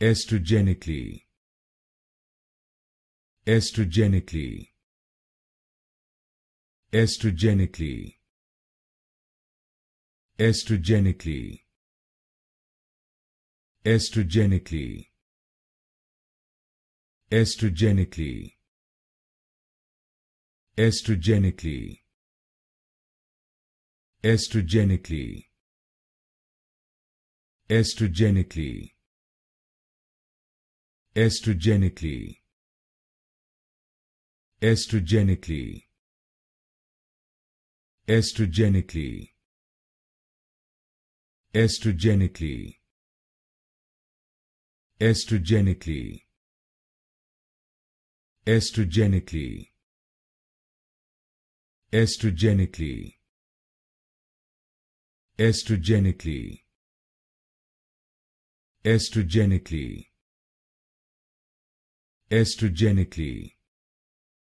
estrogenically estrogenically estrogenically estrogenically estrogenically estrogenically estrogenically estrogenically estrogenically estrogenically estrogenically estrogenically estrogenically estrogenically estrogenically estrogenically estrogenically estrogenically estrogenically